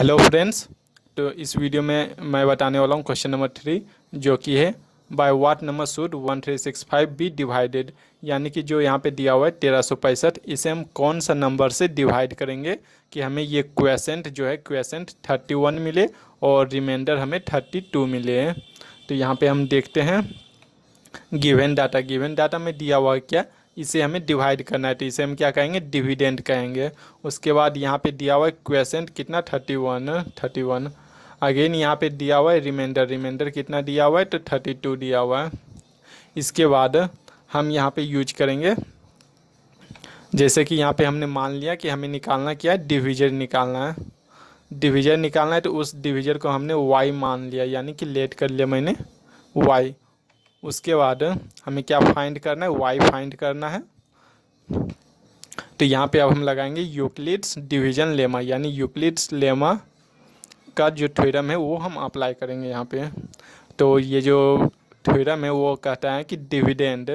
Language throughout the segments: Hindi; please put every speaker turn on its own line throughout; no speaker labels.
हेलो फ्रेंड्स तो इस वीडियो में मैं बताने वाला हूँ क्वेश्चन नंबर थ्री जो कि है by what number should one three six five be divided यानी कि जो यहाँ पे दिया हुआ है तेरह सौ पैंसठ इसे हम कौन सा नंबर से डिवाइड करेंगे कि हमें ये क्वेश्चन जो है क्वेश्चन थर्टी वन मिले और रिमाइंडर हमें थर्टी टू मिले तो यहाँ पर हम देखते हैं गिवेन डाटा गिवन डाटा में दिया हुआ क्या इसे हमें डिवाइड करना है तो इसे हम क्या कहेंगे डिविडेंड कहेंगे उसके बाद यहाँ पे दिया हुआ है क्वेश्चन कितना thirty one thirty one again यहाँ पे दिया हुआ है रिमाइंडर रिमाइंडर कितना दिया हुआ है तो थर्टी टू दिया हुआ है इसके बाद हम यहाँ पे यूज करेंगे जैसे कि यहाँ पे हमने मान लिया कि हमें निकालना क्या है डिविजन निकालना है डिविजन निकालना है तो उस डिविजन को हमने वाई मान लिया यानी कि लेट कर लिया मैंने वाई उसके बाद हमें क्या फाइंड करना है वाई फाइंड करना है तो यहाँ पे अब हम लगाएंगे यूक्लिड्स डिवीजन लेमा यानी यूक्लिड्स लेमा का जो थ्योरम है वो हम अप्लाई करेंगे यहाँ पे तो ये जो थ्योरम है वो कहता है कि dividend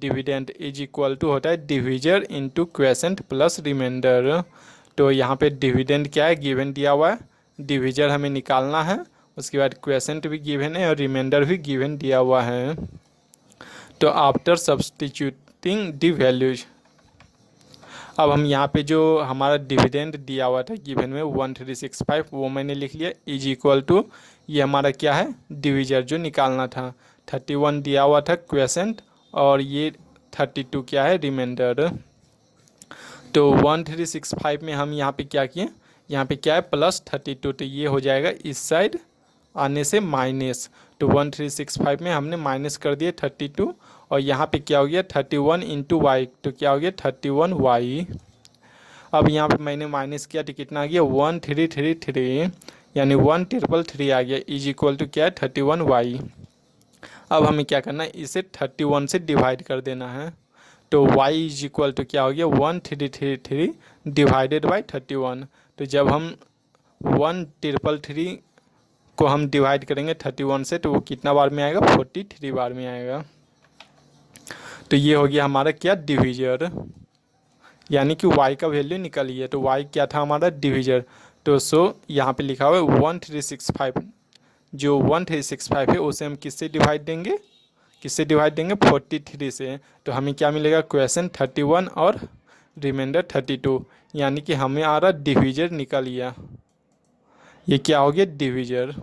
dividend is equal to होता है divisor into quotient plus remainder तो यहाँ पे डिविडेंड क्या है गिवन दिया हुआ है डिविजर हमें निकालना है उसके बाद क्वेश्चन भी गिवन है और रिमाइंडर भी गिवन दिया हुआ है तो आफ्टर सब्सटीट्यूटिंग डी वैल्यूज अब हम यहाँ पे जो हमारा डिविडेंड दिया हुआ था गिवन में वन थ्री सिक्स फाइव वो मैंने लिख लिया इज इक्वल टू ये हमारा क्या है डिविजर जो निकालना था थर्टी वन दिया हुआ था क्वेश्चन और ये थर्टी टू क्या है रिमाइंडर तो वन थ्री सिक्स फाइव में हम यहाँ पे क्या किए यहाँ पे क्या है प्लस थर्टी टू तो ये हो जाएगा इस साइड आने से माइनस तो वन थ्री सिक्स फाइव में हमने माइनस कर दिए थर्टी टू और यहाँ पे क्या हो गया थर्टी वन इंटू वाई तो क्या हो गया थर्टी वन वाई अब यहाँ पे मैंने माइनस किया तो कितना आ गया वन थ्री थ्री थ्री यानी वन ट्रिपल थ्री आ गया इज इक्वल टू क्या है थर्टी वन वाई अब हमें क्या करना है इसे थर्टी वन से डिवाइड कर देना है तो वाई इज इक्वल टू क्या हो गया one three three three divided by thirty one तो जब हम वन ट्रिपल थ्री को हम डिवाइड करेंगे थर्टी वन से तो वो कितना बार में आएगा फोर्टी थ्री बार में आएगा तो ये हो गया हमारा क्या डिविजर यानी कि y का वैल्यू निकल गया तो y क्या था हमारा डिविजर तो सो यहाँ पे लिखा हुआ है वन थ्री सिक्स फाइव जो वन थ्री सिक्स फाइव है उसे हम किससे डिवाइड देंगे किससे डिवाइड देंगे फोर्टी थ्री से तो हमें क्या मिलेगा क्वेश्चन थर्टी वन और रिमाइंडर थर्टी टू यानी कि हमें आ रहा डिविजर निकल गया ये क्या हो गया डिविजर